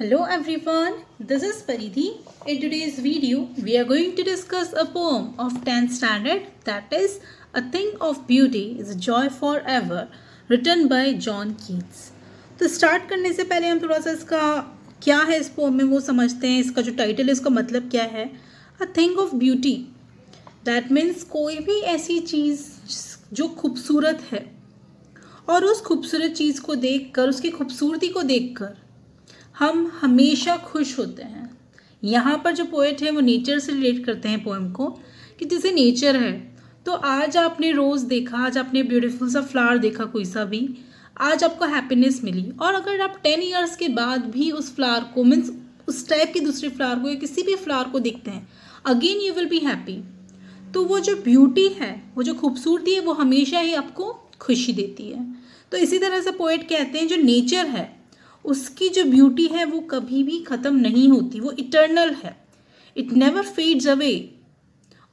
Hello everyone, this is Paridhi. In today's video, we are going to discuss a poem of 10th standard that is A Thing of Beauty is a Joy Forever written by John Keats. तो start करने से पहले हम थोड़ा सा इसका क्या है इस पोम में वो समझते हैं इसका जो टाइटल है इसका मतलब क्या है A Thing of Beauty that means कोई भी ऐसी चीज़ जो खूबसूरत है और उस खूबसूरत चीज़ को देखकर उसकी खूबसूरती को देखकर हम हमेशा खुश होते हैं यहाँ पर जो पोएट है वो नेचर से रिलेट करते हैं पोएम को कि जैसे नेचर है तो आज आपने रोज़ देखा आज आपने ब्यूटीफुल सा फ्लावर देखा कोई सा भी आज आपको हैप्पीनेस मिली और अगर आप टेन ईयर्स के बाद भी उस फ्लावर को मीन्स उस टाइप के दूसरे फ्लावर को या किसी भी फ्लावर को देखते हैं again you will be happy तो वो जो ब्यूटी है वो जो खूबसूरती है वो हमेशा ही आपको खुशी देती है तो इसी तरह से पोइट कहते हैं जो नेचर है उसकी जो ब्यूटी है वो कभी भी ख़त्म नहीं होती वो इटर्नल है इट नेवर फेड्स अवे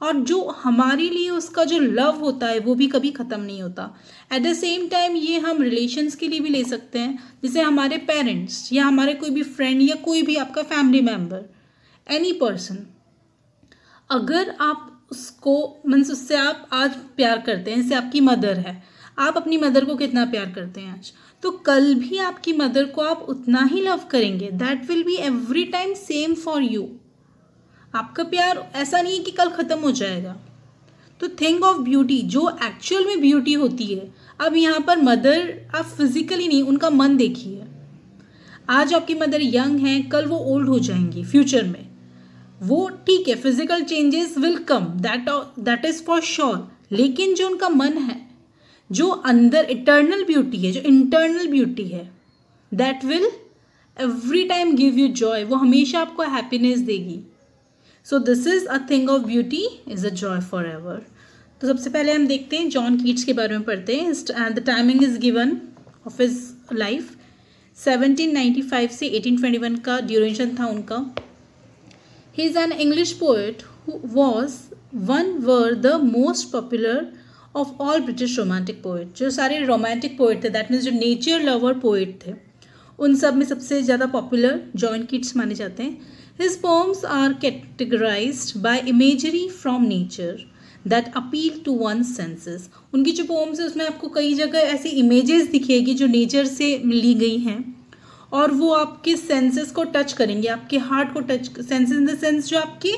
और जो हमारे लिए उसका जो लव होता है वो भी कभी ख़त्म नहीं होता एट द सेम टाइम ये हम रिलेशंस के लिए भी ले सकते हैं जैसे हमारे पेरेंट्स या हमारे कोई भी फ्रेंड या कोई भी आपका फैमिली मेम्बर एनी पर्सन अगर आप उसको मीन्स उससे आप आज प्यार करते हैं जैसे आपकी मदर है आप अपनी मदर को कितना प्यार करते हैं आज तो कल भी आपकी मदर को आप उतना ही लव करेंगे that will be every time same for you आपका प्यार ऐसा नहीं है कि कल ख़त्म हो जाएगा तो थिंग ऑफ ब्यूटी जो एक्चुअल में ब्यूटी होती है अब यहाँ पर मदर आप फिजिकली नहीं उनका मन देखिए आज आपकी मदर यंग हैं कल वो ओल्ड हो जाएंगी फ्यूचर में वो ठीक है physical changes will come that that is for sure लेकिन जो उनका मन है जो अंदर इटर्नल ब्यूटी है जो इंटरनल ब्यूटी है that will every time give you joy वो हमेशा आपको हैप्पीनेस देगी so this is a thing of beauty is a joy for ever तो सबसे पहले हम देखते हैं जॉन कीट्स के बारे में पढ़ते हैं and the timing is given of his life 1795 से 1821 का ड्यूरेशन था उनका he is an English poet was one were the most popular of all British romantic poet जो सारे रोमांटिक पोइट थे दैट मीन्स जो नेचर लवर पोइट थे उन सब में सबसे ज़्यादा पॉपुलर जॉइन किट्स माने जाते हैं his poems are categorize by imagery from nature that appeal to one senses उनकी जो पोम्स है उसमें आपको कई जगह ऐसी इमेजेस दिखेगी जो नेचर से ली गई हैं और वो आपके सेंसेस को टच करेंगे आपके हार्ट को touch senses in the sense जो आपके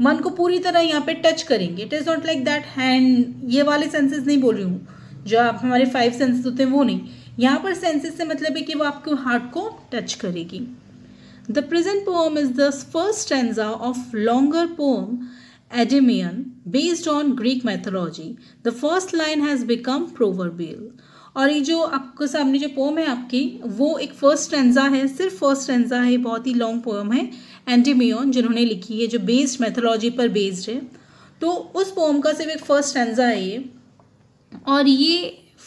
मन को पूरी तरह यहाँ पे टच करेंगे it is not like that hand ये वाले सेंसेस नहीं बोल रही हूँ जो आप हमारे फाइव सेंसेस होते हैं वो नहीं यहाँ पर सेंसेस से मतलब है कि वो आपके हार्ट को टच करेगी the present poem is the first stanza of longer poem Endymion based on Greek mythology the first line has become proverbial और ये जो आपके सामने जो पोम है आपकी वो एक फर्स्ट टेंजा है सिर्फ फर्स्ट टेंजा है बहुत ही लॉन्ग पोम है एंटीमियोन जिन्होंने लिखी है जो बेस्ड मैथोलॉजी पर बेस्ड है तो उस पोम का सिर्फ एक फर्स्ट एंजा है ये और ये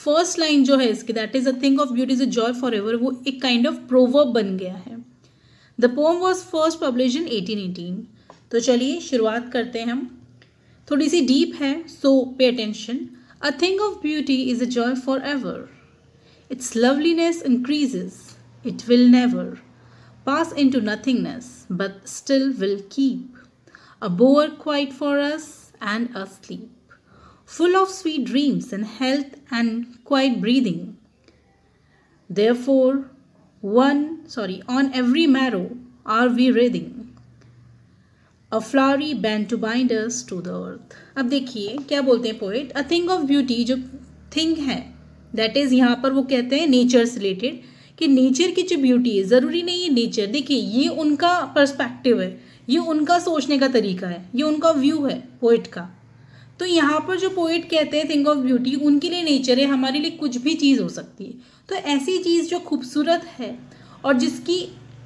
फर्स्ट लाइन जो है इसकी that is a thing of beauty is a joy for ever वो एक काइंड ऑफ प्रोवर्ब बन गया है the poem was first publish in eighteen eighteen तो चलिए शुरुआत करते हैं हम थोड़ी सी डीप है so pay attention a thing of beauty is a joy for ever its loveliness increases it will never pass into nothingness, but still will keep a bower quite for us and asleep, full of sweet dreams and health and quiet breathing. Therefore, one sorry, on every marrow are we writhing. flowery band to bind us to the earth. अब देखिए क्या बोलते हैं poet a thing of beauty जो thing है that is यहाँ पर वो कहते हैं नेचर से रिलेटेड कि नेचर की जो ब्यूटी है ज़रूरी नहीं है नेचर देखिए ये उनका पर्सपेक्टिव है ये उनका सोचने का तरीका है ये उनका व्यू है पोइट का तो यहाँ पर जो पोइट कहते हैं थिंग ऑफ ब्यूटी उनके लिए नेचर है हमारे लिए कुछ भी चीज़ हो सकती है तो ऐसी चीज़ जो खूबसूरत है और जिसकी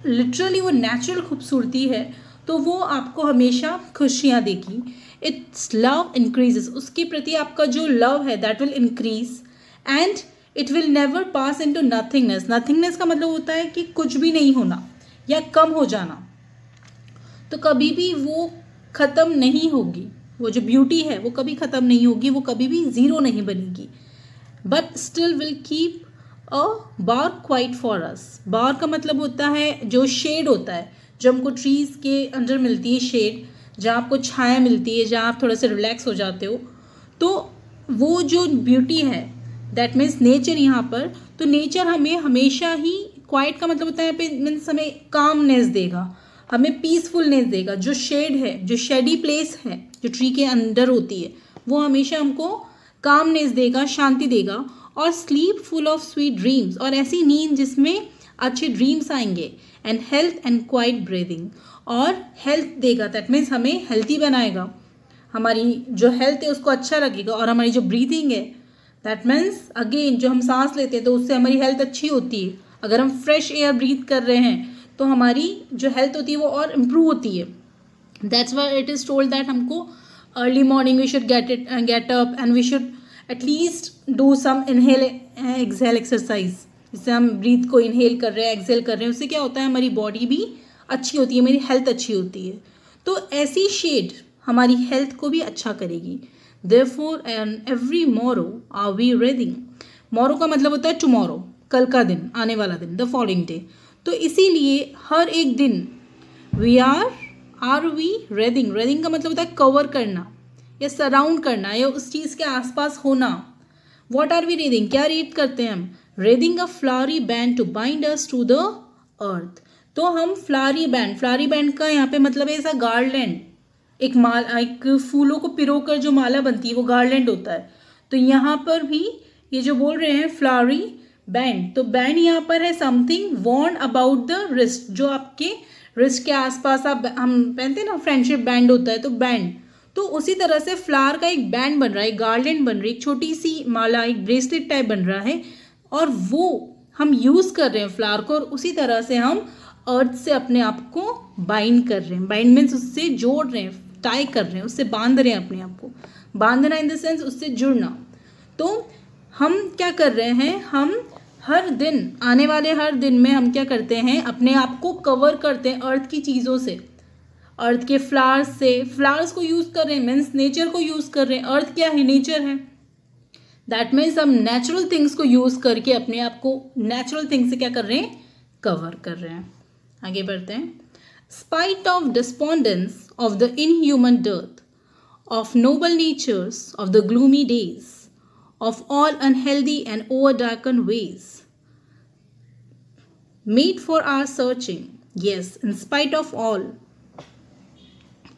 लिटरली वो नेचुरल खूबसूरती है तो वो आपको हमेशा खुशियाँ देगी इट्स लव इंक्रीज उसके प्रति आपका जो लव है that will increase and it will never pass into nothingness nothingness का मतलब होता है कि कुछ भी नहीं होना या कम हो जाना तो कभी भी वो ख़त्म नहीं होगी वो जो ब्यूटी है वो कभी ख़त्म नहीं होगी वो कभी भी ज़ीरो नहीं बनेगी but still will keep a bower quiet for us bower का मतलब होता है जो शेड होता है जो हमको ट्रीज़ के अंडर मिलती है शेड जहाँ आपको छाया मिलती है जहाँ आप थोड़ा सा रिलैक्स हो जाते हो तो वो जो ब्यूटी है दैट मीन्स नेचर यहाँ पर तो नेचर हमें हमेशा ही क्वाइट का मतलब होता है पे मीन्स हमें कामनेस देगा हमें पीसफुलनेस देगा जो शेड है जो शेडी प्लेस है जो ट्री के अंदर होती है वो हमेशा हमको कामनेस देगा शांति देगा और sleep full of sweet dreams और ऐसी नींद जिसमें अच्छे ड्रीम्स आएंगे and health and quiet breathing और हेल्थ देगा दैट मीन्स हमें हेल्थी बनाएगा हमारी जो हेल्थ है उसको अच्छा लगेगा और हमारी जो ब्रीदिंग है दैट मीन्स अगेन जो हम सांस लेते हैं तो उससे हमारी हेल्थ अच्छी होती है अगर हम फ्रेश एयर ब्रीथ कर रहे हैं तो हमारी जो हेल्थ होती है वो और इम्प्रूव होती है that's why it is told that हमको early morning we should get it get up and we should at least do some inhale exhale exercise जिससे हम ब्रीथ को इनहेल कर रहे हैं एक्सहेल कर रहे हैं उससे क्या होता है हमारी बॉडी भी अच्छी होती है मेरी हेल्थ अच्छी होती है तो ऐसी शेड हमारी हेल्थ को भी अच्छा करेगी therefore and every morrow are we wreathing morrow का मतलब होता है टुमारो कल का दिन आने वाला दिन द फॉलोइंग डे तो इसीलिए हर एक दिन we are are we wreathing wreathing का मतलब होता है कवर करना या सराउंड करना या उस चीज़ के आसपास होना वॉट आर वी रेडिंग क्या रेड करते हैं हम wreathing a flowery band to bind us to the earth तो हम फ्लारी बैंड फ्लारी बैंड का यहाँ पे मतलब है ऐसा गार्डलैंड एक माल एक फूलों को पिरो कर जो माला बनती है वो गार्लैंड होता है तो यहाँ पर भी ये जो बोल रहे हैं फ्लावरी बैंड तो बैंड यहाँ पर है something worn about the wrist जो आपके रिस्ट के आसपास आप हम पहनते हैं ना फ्रेंडशिप बैंड होता है तो बैंड तो उसी तरह से फ्लावर का एक बैंड बन रहा है गार्लैंड बन रही है छोटी सी माला एक ब्रेसलेट टाइप बन रहा है और वो हम यूज़ कर रहे हैं फ्लावर को और उसी तरह से हम अर्थ से अपने आप को बाइंड कर रहे हैं बाइंड मीन्स उससे जोड़ रहे हैं टाई कर रहे हैं उससे बांध रहे हैं अपने आप को बांधना इन द सेंस उससे जुड़ना तो हम क्या कर रहे हैं हम हर दिन आने वाले हर दिन में हम क्या करते हैं अपने आप को कवर करते हैं अर्थ की चीज़ों से अर्थ के फ्लावर्स से फ्लावर्स को यूज़ कर रहे हैं मीन्स नेचर को यूज़ कर रहे हैं अर्थ क्या है नेचर है दैट मीन्स हम नेचुरल थिंग्स को यूज़ करके अपने आप को नेचुरल थिंग्स से क्या कर रहे हैं कवर कर रहे हैं आगे बढ़ते हैं spite of despondence of the inhuman dearth, of noble natures, of the gloomy days, of all unhealthy and overdarkened ways. Made for our searching, yes, in spite of all,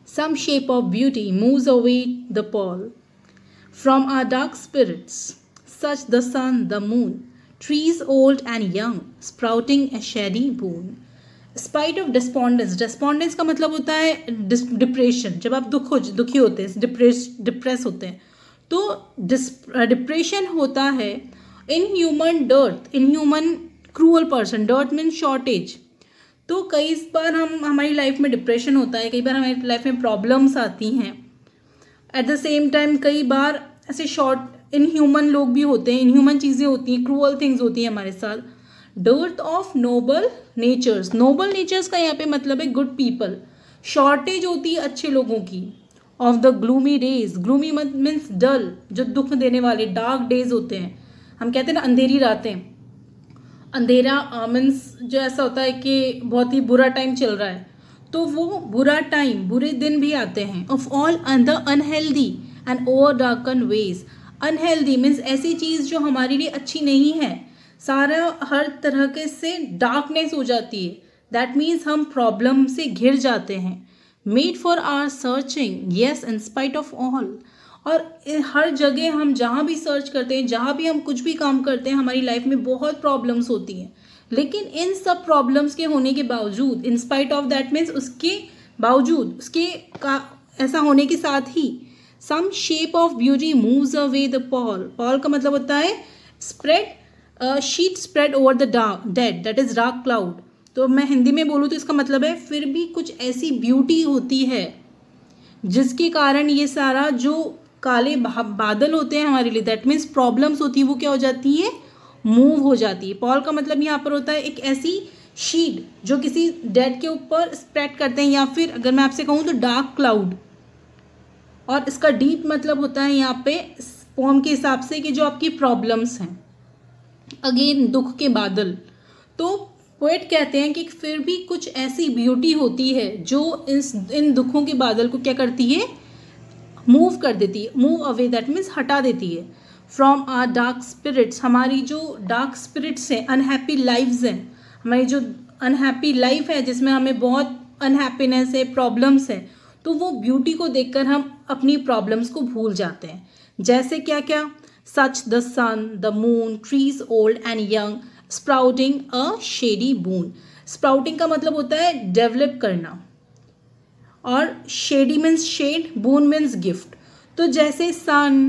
some shape of beauty moves away the pall. From our dark spirits, such the sun, the moon, trees old and young, sprouting a shady boon. Spite of despondence despondence का मतलब होता है depression जब आप दुख हो दुखी होते हैं डिप्रेस डिप्रेस होते हैं तो डिप्रेशन होता है inhuman dearth inhuman cruel person dearth mean shortage तो कई बार हम हमारी लाइफ में डिप्रेशन होता है कई बार हमारी लाइफ में प्रॉब्लम्स आती हैं एट द सेम टाइम कई बार ऐसे शॉर्ट इनह्यूमन लोग भी होते हैं इनह्यूमन चीज़ें होती हैं क्रूअल थिंग्स होती हैं हमारे साथ dearth of noble natures noble natures का यहाँ पे मतलब है गुड पीपल शॉर्टेज होती है अच्छे लोगों की of the gloomy days gloomy means dull जो दुख देने वाले डार्क डेज होते हैं हम कहते हैं ना अंधेरी रातें अंधेरा मीन्स जो ऐसा होता है कि बहुत ही बुरा टाइम चल रहा है तो वो बुरा टाइम बुरे दिन भी आते हैं of all the unhealthy and over darkened ways unhealthy means ऐसी चीज़ जो हमारे लिए अच्छी नहीं है सारा हर तरह के से डार्कनेस हो जाती है दैट मीन्स हम प्रॉब्लम से घिर जाते हैं made for our searching yes in spite of all और हर जगह हम जहाँ भी सर्च करते हैं जहाँ भी हम कुछ भी काम करते हैं हमारी लाइफ में बहुत प्रॉब्लम्स होती हैं लेकिन इन सब प्रॉब्लम्स के होने के बावजूद इंस्पाइट ऑफ दैट मीन्स उसके बावजूद उसके का ऐसा होने के साथ ही some shape of beauty moves away the pall pall का मतलब होता है spread sheet spread over the dark dead that is dark cloud तो मैं हिंदी में बोलूँ तो इसका मतलब है फिर भी कुछ ऐसी ब्यूटी होती है जिसके कारण ये सारा जो काले बादल होते हैं हमारे लिए दैट मीन्स प्रॉब्लम्स होती है वो क्या हो जाती है मूव हो जाती है पॉल का मतलब यहाँ पर होता है एक ऐसी शीड जो किसी डेड के ऊपर स्प्रेड करते हैं या फिर अगर मैं आपसे कहूँ तो डार्क क्लाउड और इसका डीप मतलब होता है यहाँ पे फॉर्म के हिसाब से कि जो आपकी प्रॉब्लम्स हैं अगेन दुख के बादल तो पोएट कहते हैं कि फिर भी कुछ ऐसी ब्यूटी होती है जो इस इन दुखों के बादल को क्या करती है मूव कर देती है मूव अवे दैट मीन्स हटा देती है फ्रॉम आर डार्क स्पिरिट्स हमारी जो डार्क स्पिरिट्स हैं अनहैप्पी लाइफ्स हैं हमारी जो अनहैप्पी लाइफ है जिसमें हमें बहुत अनहैप्पीनेस है प्रॉब्लम्स हैं तो वो ब्यूटी को देखकर हम अपनी प्रॉब्लम्स को भूल जाते हैं जैसे क्या क्या such the sun, the moon, trees old and young, sprouting a shady boon. Sprouting का मतलब होता है develop करना और shady means shade, boon means gift. तो जैसे sun,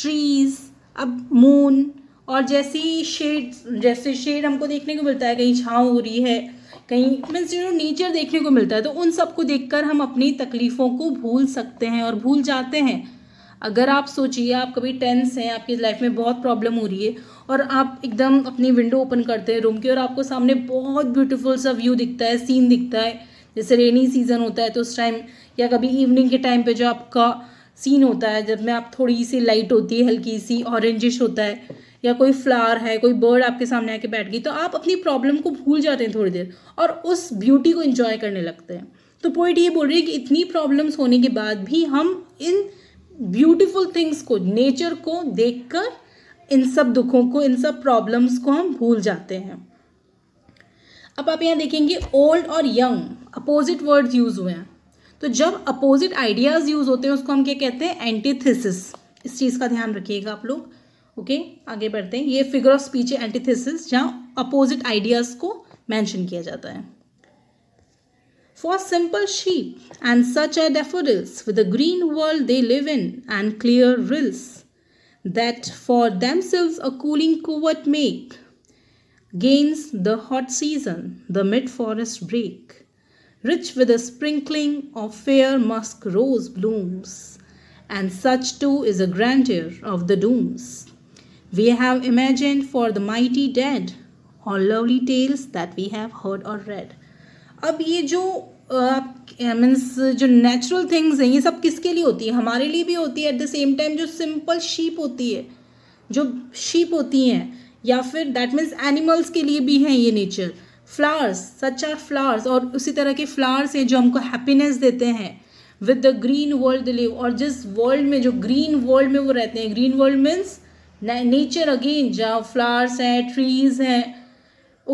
trees, अब moon और जैसी शेड जैसे शेड हमको देखने को मिलता है कहीं छाँव हो रही है कहीं मीन्स यू नो नेचर देखने को मिलता है तो उन सबको देखकर हम अपनी तकलीफ़ों को भूल सकते हैं और भूल जाते हैं अगर आप सोचिए आप कभी टेंस हैं आपकी लाइफ में बहुत प्रॉब्लम हो रही है और आप एकदम अपनी विंडो ओपन करते हैं रूम की और आपको सामने बहुत ब्यूटीफुल सा व्यू दिखता है सीन दिखता है जैसे रेनी सीज़न होता है तो उस टाइम या कभी इवनिंग के टाइम पे जो आपका सीन होता है जब में आप थोड़ी सी लाइट होती है हल्की सी ऑरेंजिश होता है या कोई फ्लावर है कोई बर्ड आपके सामने आके बैठ गई तो आप अपनी प्रॉब्लम को भूल जाते हैं थोड़ी देर और उस ब्यूटी को इन्जॉय करने लगते हैं तो पोइट ये बोल रही है कि इतनी प्रॉब्लम्स होने के बाद भी हम इन ब्यूटीफुल थिंग्स को नेचर को देखकर इन सब दुखों को इन सब प्रॉब्लम्स को हम भूल जाते हैं अब आप यहाँ देखेंगे ओल्ड और यंग अपोजिट वर्ड्स यूज हुए हैं तो जब अपोजिट आइडियाज़ यूज होते हैं उसको हम क्या कहते हैं एंटीथिसिस इस चीज़ का ध्यान रखिएगा आप लोग ओके आगे बढ़ते हैं ये फिगर ऑफ स्पीच है एंटीथिसिस जहाँ अपोजिट आइडियाज़ को मैंशन किया जाता है for simple sheep, and such are daffodils, with the green world they live in, and clear rills, that for themselves a cooling covert make, gains the hot season, the mid-forest break, rich with a sprinkling of fair musk rose blooms, and such too is a grandeur of the dooms. We have imagined for the mighty dead, or lovely tales that we have heard or read. अब ये जो आप means जो natural things हैं ये सब किसके लिए होती है हमारे लिए भी होती है एट द सेम टाइम जो सिंपल शीप होती है जो शीप होती हैं या फिर दैट मीन्स एनिमल्स के लिए भी हैं ये nature flowers such are flowers और उसी तरह के फ्लावर्स हैं जो हमको हैप्पीनेस देते हैं with the green world live और जिस वर्ल्ड में जो ग्रीन वर्ल्ड में वो रहते हैं green world means nature again जहाँ फ्लावर्स हैं ट्रीज हैं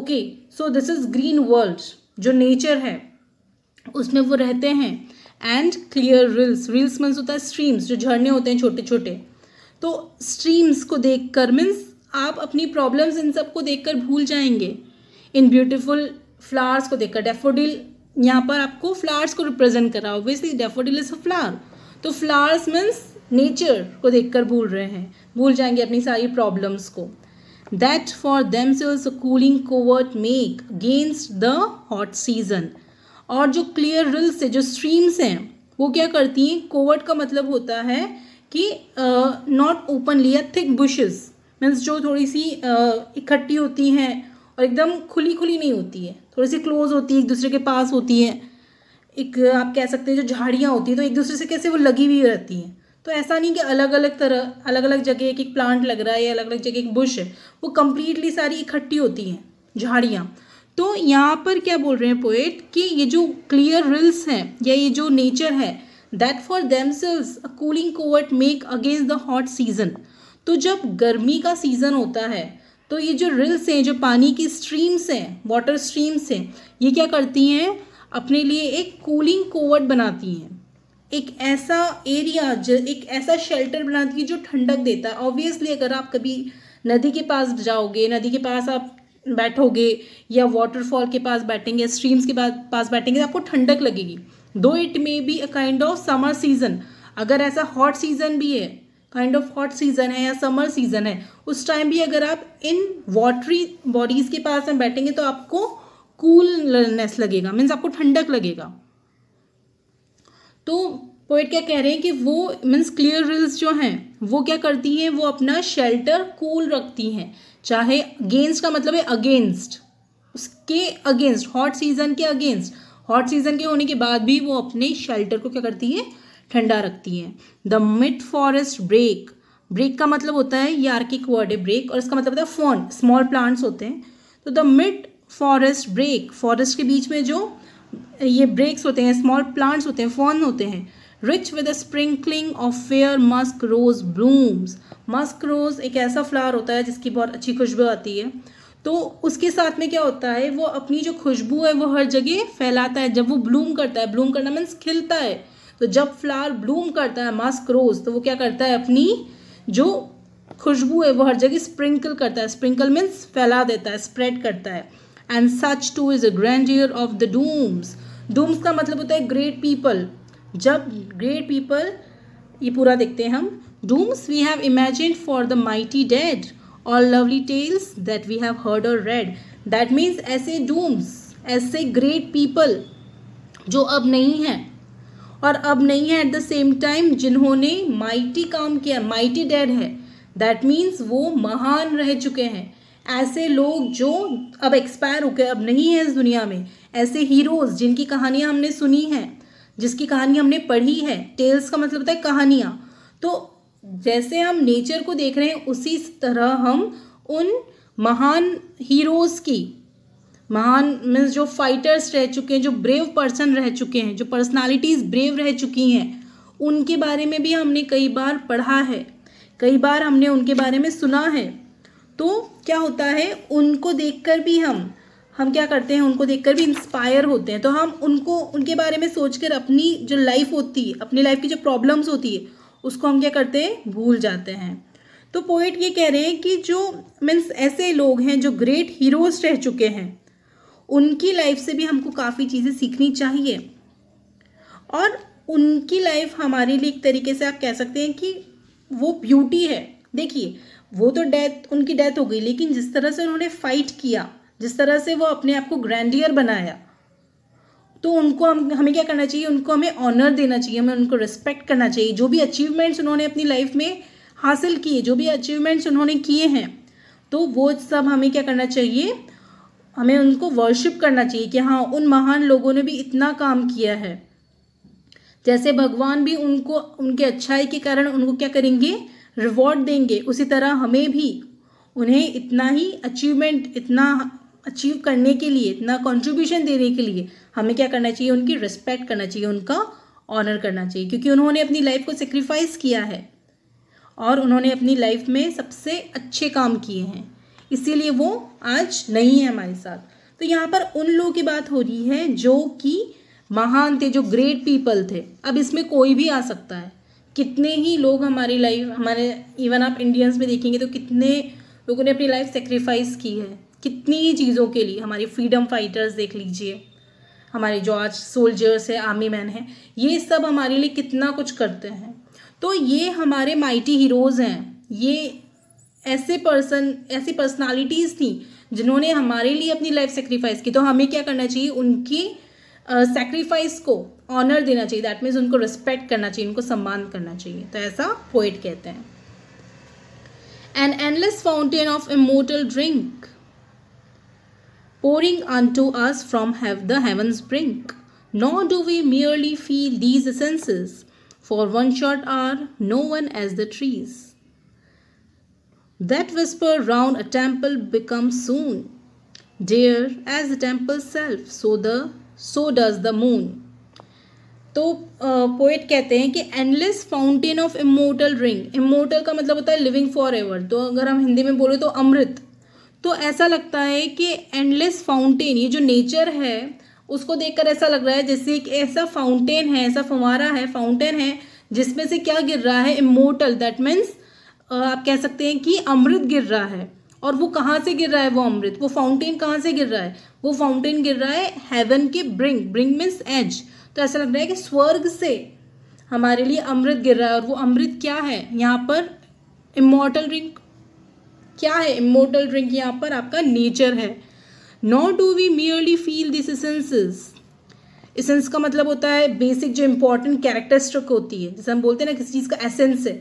okay so this is green world जो नेचर है उसमें वो रहते हैं and clear rills rills means होता है स्ट्रीम्स जो झरने होते हैं छोटे छोटे तो स्ट्रीम्स को देख कर मीन्स आप अपनी प्रॉब्लम्स इन सब को देख कर भूल जाएंगे इन ब्यूटिफुल फ्लावर्स को देखकर डेफोडिल यहाँ पर आपको फ्लावर्स को रिप्रेजेंट करा obviously daffodil is a flower तो फ्लावर्स मीन्स नेचर को देख कर भूल रहे हैं भूल जाएंगे अपनी सारी प्रॉब्लम्स को that for themselves cooling covert make against the hot season और जो क्लियर रिल्स है जो स्ट्रीम्स हैं वो क्या करती हैं कोवर्ट का मतलब होता है कि नॉट ओपनली या थिक बुशेस मीन्स जो थोड़ी सी इकट्ठी होती हैं और एकदम खुली खुली नहीं होती है थोड़ी सी क्लोज होती है एक दूसरे के पास होती है एक आप कह सकते हैं जो झाड़ियाँ होती हैं तो एक दूसरे से कैसे वो लगी हुई रहती हैं तो ऐसा नहीं कि अलग अलग तरह अलग अलग जगह एक एक प्लांट लग रहा है या अलग अलग जगह एक बुश है वो कम्प्लीटली सारी इकट्ठी होती हैं झाड़ियाँ तो यहाँ पर क्या बोल रहे हैं पोएट कि ये जो क्लियर रिल्स हैं या ये जो नेचर है that for themselves a cooling covert make against the hot season तो जब गर्मी का सीज़न होता है तो ये जो रिल्स हैं जो पानी की स्ट्रीम्स हैं वाटर स्ट्रीम्स हैं ये क्या करती हैं अपने लिए एक कूलिंग कोवट बनाती हैं एक ऐसा एरिया एक ऐसा शेल्टर बनाती है जो ठंडक देता है ऑब्वियसली अगर आप कभी नदी के पास जाओगे नदी के पास आप बैठोगे या वाटरफॉल के पास बैठेंगे स्ट्रीम्स के पास बैठेंगे तो आपको ठंडक लगेगी though it may be a kind of summer season अगर ऐसा हॉट सीजन भी है काइंड ऑफ हॉट सीजन है या समर सीजन है उस टाइम भी अगर आप इन वाटरी बॉडीज़ के पास में बैठेंगे तो आपको कूलनेस लगेगा मीन्स आपको ठंडक लगेगा तो पोइट क्या कह रहे हैं कि वो मीन्स क्लियर रिल्स जो हैं वो क्या करती हैं वो अपना शेल्टर कूल रखती हैं चाहे अगेंस्ट का मतलब है अगेंस्ट उसके अगेंस्ट हॉट सीजन के अगेंस्ट हॉट सीजन के होने के बाद भी वो अपने शेल्टर को क्या करती है ठंडा रखती है the mid forest brake brake का मतलब होता है यार आर्किक वर्ड है ब्रेक और इसका मतलब होता है फोन स्मॉल प्लांट्स होते हैं तो the mid forest brake forest के बीच में जो ये ब्रेक्स होते हैं स्मॉल प्लांट्स होते हैं फोन होते हैं rich with sprinkling of fair musk rose blooms musk rose एक ऐसा फ्लावर होता है जिसकी बहुत अच्छी खुशबू आती है तो उसके साथ में क्या होता है वो अपनी जो खुशबू है वो हर जगह फैलाता है जब वो ब्लूम करता है ब्लूम करना मीन्स खिलता है तो जब फ्लावर ब्लूम करता है मस्क रोज तो वो क्या करता है अपनी जो खुशबू है वो हर जगह स्प्रिंकल करता है स्प्रिंकल मीन्स फैला देता है स्प्रेड करता है and such too is a grand of the dooms dooms का मतलब होता है ग्रेट पीपल जब ग्रेट पीपल ये पूरा देखते हैं हम dooms we have imagine for the mighty dead all lovely tales that we have heard or read that means ऐसे डूम्स ऐसे ग्रेट पीपल जो अब नहीं हैं और अब नहीं है एट द सेम टाइम जिन्होंने माइटी काम किया माइटी डेड है दैट मीन्स वो महान रह चुके हैं ऐसे लोग जो अब एक्सपायर हो गए अब नहीं है इस दुनिया में ऐसे हीरोज़ जिनकी कहानियाँ हमने सुनी हैं जिसकी कहानी हमने पढ़ी है टेल्स का मतलब होता है कहानियाँ तो जैसे हम नेचर को देख रहे हैं उसी तरह हम उन महान हीरोज़ की महान मीन्स जो फाइटर्स रह चुके हैं जो ब्रेव पर्सन रह चुके हैं जो पर्सनालिटीज़ ब्रेव रह चुकी हैं उनके बारे में भी हमने कई बार पढ़ा है कई बार हमने उनके बारे में सुना है तो क्या होता है उनको देखकर भी हम हम क्या करते हैं उनको देखकर भी इंस्पायर होते हैं तो हम उनको उनके बारे में सोचकर अपनी जो लाइफ होती है अपनी लाइफ की जो प्रॉब्लम्स होती है उसको हम क्या करते हैं भूल जाते हैं तो पोइट ये कह रहे हैं कि जो मीन्स ऐसे लोग हैं जो ग्रेट हीरोज रह चुके हैं उनकी लाइफ से भी हमको काफ़ी चीज़ें सीखनी चाहिए और उनकी लाइफ हमारे लिए एक तरीके से आप कह सकते हैं कि वो ब्यूटी है देखिए वो तो डेथ उनकी डेथ हो गई लेकिन जिस तरह से उन्होंने फाइट किया जिस तरह से वो अपने आप को ग्रैंडियर बनाया तो उनको हम हमें क्या करना चाहिए उनको हमें ऑनर देना चाहिए हमें उनको रिस्पेक्ट करना चाहिए जो भी अचीवमेंट्स उन्होंने अपनी लाइफ में हासिल किए जो भी अचीवमेंट्स उन्होंने किए हैं तो वो सब हमें क्या करना चाहिए हमें उनको वर्शिप करना चाहिए कि हाँ उन महान लोगों ने भी इतना काम किया है जैसे भगवान भी उनको उनके अच्छाई के कारण उनको क्या करेंगे रिवॉर्ड देंगे उसी तरह हमें भी उन्हें इतना ही अचीवमेंट इतना अचीव करने के लिए इतना कंट्रीब्यूशन देने के लिए हमें क्या करना चाहिए उनकी रिस्पेक्ट करना चाहिए उनका ऑनर करना चाहिए क्योंकि उन्होंने अपनी लाइफ को सेक्रीफाइस किया है और उन्होंने अपनी लाइफ में सबसे अच्छे काम किए हैं इसीलिए वो आज नहीं है हमारे साथ तो यहाँ पर उन लोगों की बात हो रही है जो कि महान थे जो ग्रेट पीपल थे अब इसमें कोई भी आ सकता है कितने ही लोग हमारी लाइफ हमारे इवन आप इंडियंस में देखेंगे तो कितने लोगों ने अपनी लाइफ सेक्रीफाइस की है कितनी चीज़ों के लिए हमारे फ्रीडम फाइटर्स देख लीजिए हमारे जो आज सोल्जर्स हैं आर्मी मैन हैं ये सब हमारे लिए कितना कुछ करते हैं तो ये हमारे माइटी हीरोज़ हैं ये ऐसे पर्सन ऐसी पर्सनालिटीज़ थी जिन्होंने हमारे लिए अपनी लाइफ सेक्रीफाइस की तो हमें क्या करना चाहिए उनकी सेक्रीफाइस uh, को ऑनर देना चाहिए दैट मीन्स उनको रिस्पेक्ट करना चाहिए उनको सम्मान करना चाहिए तो ऐसा पोइट कहते हैं an endless fountain of immortal drink pouring unto us from the heaven's brink. Nor do we merely feel these senses, for one short hour no one as the trees. That whisper round a temple becomes soon, dear as the temple's self, so the so does the moon. तो poet uh, कहते हैं कि endless fountain of immortal drink immortal का मतलब होता है living for ever तो अगर हम हिंदी में बोले तो अमृत तो ऐसा लगता है कि एंडलेस फाउंटेन ये जो नेचर है उसको देखकर ऐसा लग रहा है जैसे एक ऐसा फाउंटेन है ऐसा फुमारा है फाउंटेन है जिसमें से क्या गिर रहा है इमोटल दैट मीन्स आप कह सकते हैं कि अमृत गिर रहा है और वो कहाँ से गिर रहा है वो अमृत वो फाउंटेन कहाँ से गिर रहा है वो फाउंटेन गिर रहा है हेवन के ब्रिंग ब्रिंग मीन्स एज तो ऐसा लग रहा है कि स्वर्ग से हमारे लिए अमृत गिर रहा है और वो अमृत क्या है यहाँ पर इमोटल रिंग क्या है इमोटल ड्रिंक यहाँ पर आपका नेचर है not do we merely feel this essences essence का मतलब होता है बेसिक जो इंपॉर्टेंट कैरेक्टरिस्टिक होती है जैसे हम बोलते हैं ना किसी चीज़ का एसेंस है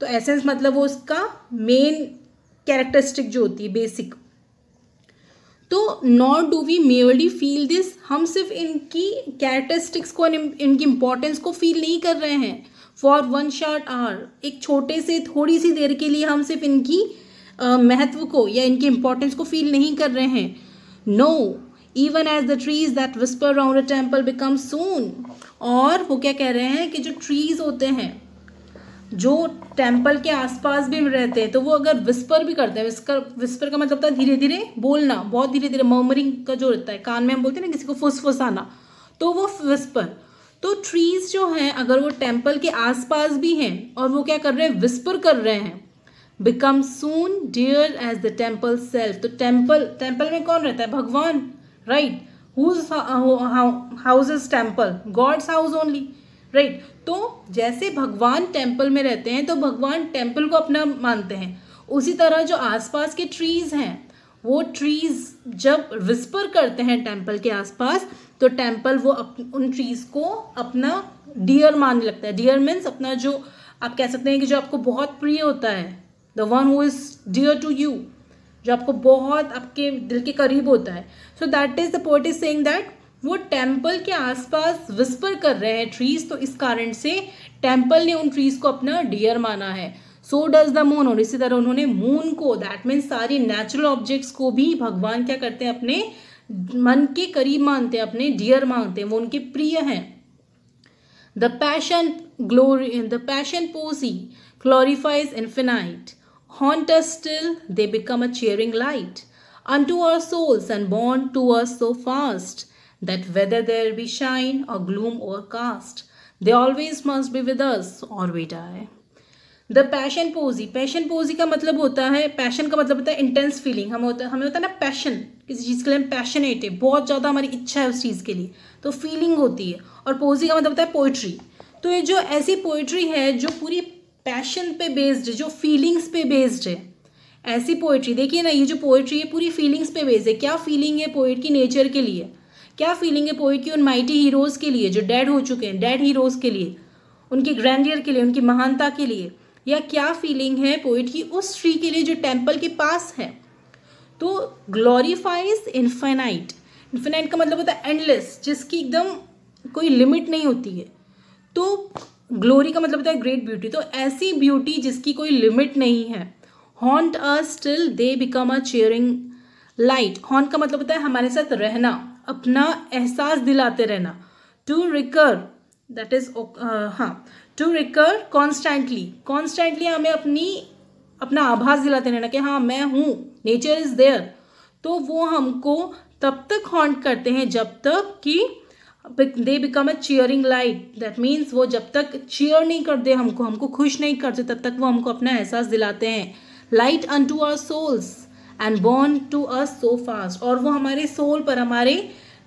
तो एसेंस मतलब वो उसका मेन कैरेक्टरिस्टिक जो होती है बेसिक तो not do we merely feel this हम सिर्फ इनकी कैरेक्टरिस्टिक्स को इनकी इम्पोर्टेंस को फील नहीं कर रहे हैं फॉर वन शॉर्ट आवर एक छोटे से थोड़ी सी देर के लिए हम सिर्फ इनकी महत्व को या इनके इंपॉर्टेंस को फील नहीं कर रहे हैं no even as the trees that whisper round a temple become soon और वो क्या कह रहे हैं कि जो ट्रीज होते हैं जो टेम्पल के आसपास भी रहते हैं तो वो अगर विस्पर भी करते हैं विस्कर विस्पर का मतलब होता है धीरे धीरे बोलना बहुत धीरे धीरे मर्मरिंग का जो रहता है कान में हम बोलते हैं ना किसी को फुसफुसाना तो वो विस्पर तो ट्रीज जो हैं अगर वो टेम्पल के आसपास भी हैं और वो क्या कर रहे हैं विस्पर कर रहे हैं become soon dear as the temple self तो टेम्पल टेम्पल में कौन रहता है भगवान right house is temple god's house only right तो जैसे भगवान टेम्पल में रहते हैं तो भगवान टेम्पल को अपना मानते हैं उसी तरह जो आसपास के ट्रीज हैं वो ट्रीज जब विस्पर करते हैं टेम्पल के आसपास तो टेम्पल वो अप, उन ट्रीज को अपना डियर मानने लगता है डियर मीन्स अपना जो आप कह सकते हैं कि जो आपको बहुत प्रिय होता है the one who is dear to you जो आपको बहुत आपके दिल के करीब होता है so that is the poet is saying that वो टेम्पल के आसपास विस्पर कर रहे हैं ट्रीज तो इस कारण से टेम्पल ने उन ट्रीज को अपना डियर माना है सो डज द मून और इसी तरह उन्होंने मून को दैट मीन्स सारी नेचुरल ऑब्जेक्ट्स को भी भगवान क्या करते हैं अपने मन के करीब मानते हैं अपने डियर मानते हैं वो उनके प्रिय हैं the passion glory the passion poesy glorifies infinite Haunt us still they become a cheering light unto our souls and born to us so fast that whether there be shine or gloom overcast, they always must be with us or we die. The passion poesy passion poesy का मतलब होता है passion का मतलब होता है intense feeling हम होता हमें होता है ना पैशन किसी चीज़ के लिए हम पैशनेट है बहुत ज़्यादा हमारी इच्छा है उस चीज़ के लिए तो फीलिंग होती है और पोजी का मतलब होता है पोइट्री तो ये जो ऐसी पोइट्री है जो पूरी पैशन पे बेस्ड जो फीलिंग्स पे बेस्ड है ऐसी पोइट्री देखिए ना ये जो पोइट्री है पूरी फीलिंग्स पे बेस्ड है क्या फीलिंग है पोइट की नेचर के लिए क्या फीलिंग है पोइट की उन माइटी हीरोज़ के लिए जो डेड हो चुके हैं डेड हीरोज़ के लिए उनकी ग्रैंडियर के लिए उनकी महानता के लिए या क्या फीलिंग है पोइट की उस ट्री के लिए जो टेम्पल के पास है तो ग्लोरीफाइज इन्फेनाइट इन्फेनाइट का मतलब होता है एंडलेस जिसकी एकदम कोई लिमिट नहीं होती है तो ग्लोरी का मतलब होता है ग्रेट ब्यूटी तो ऐसी ब्यूटी जिसकी कोई लिमिट नहीं है haunt a still they become a cheering light haunt का मतलब होता है हमारे साथ रहना अपना एहसास दिलाते रहना टू रिकर दैट इज हाँ टू रिकर कॉन्स्टेंटली कॉन्स्टेंटली हमें अपनी अपना आभास दिलाते रहना कि हाँ मैं हूँ नेचर इज़ देयर तो वो हमको तब तक हॉन्ट करते हैं जब तक कि they become a cheering light that means वो जब तक चेयर नहीं करते हमको हमको खुश नहीं करते तब तक वो हमको अपना एहसास दिलाते हैं light unto our souls and बॉर्न टू अस सो फास्ट और वो हमारे सोल पर हमारे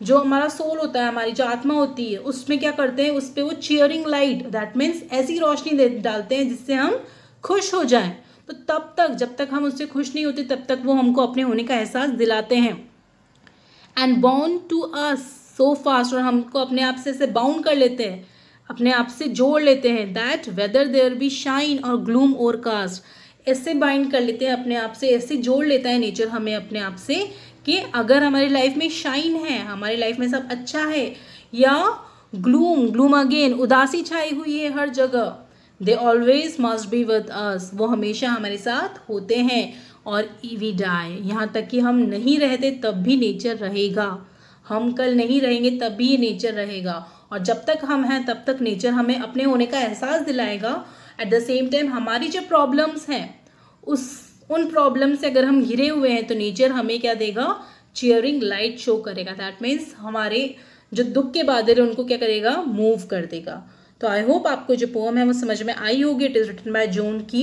जो हमारा सोल होता है हमारी जो आत्मा होती है उसमें क्या करते हैं उस पर वो चेयरिंग लाइट दैट मीन्स ऐसी रोशनी दे डालते हैं जिससे हम खुश हो जाएं तो तब तक जब तक हम उससे खुश नहीं होते तब तक वो हमको अपने होने का एहसास दिलाते हैं एंड बॉर्न टू अस सो फास्ट और हमको अपने आप से इसे बाउंड कर लेते हैं अपने आप से जोड़ लेते हैं that whether there be shine or gloom overcast ऐसे बाइंड कर लेते हैं अपने आप से ऐसे जोड़ लेता है नेचर हमें अपने आप से कि अगर हमारी लाइफ में शाइन है हमारी लाइफ में सब अच्छा है या ग्लूम ग्लूम अगेन उदासी छाई हुई है हर जगह they always must be with us वो हमेशा हमारे साथ होते हैं और वी डाई यहाँ तक कि हम नहीं रहते तब भी नेचर रहेगा हम कल नहीं रहेंगे तभी नेचर रहेगा और जब तक हम हैं तब तक नेचर हमें अपने होने का एहसास दिलाएगा एट द सेम टाइम हमारी जो प्रॉब्लम्स हैं उस उन प्रॉब्लम से अगर हम घिरे हुए हैं तो नेचर हमें क्या देगा चेयरिंग लाइट शो करेगा दैट मीन्स हमारे जो दुख के बादल हैं उनको क्या करेगा मूव कर देगा तो आई होप आपको जो पोम है वो समझ में आई होगी it is written by John की